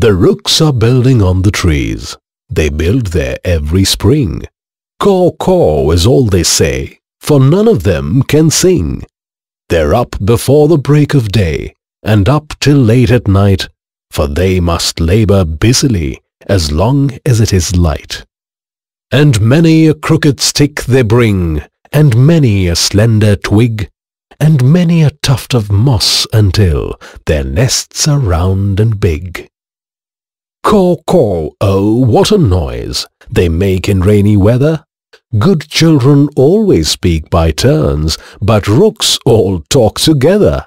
The rooks are building on the trees. They build there every spring. Caw caw is all they say, for none of them can sing. They're up before the break of day, and up till late at night, for they must labour busily as long as it is light. And many a crooked stick they bring, and many a slender twig, and many a tuft of moss until their nests are round and big. Caw, caw, oh, what a noise they make in rainy weather. Good children always speak by turns, but rooks all talk together.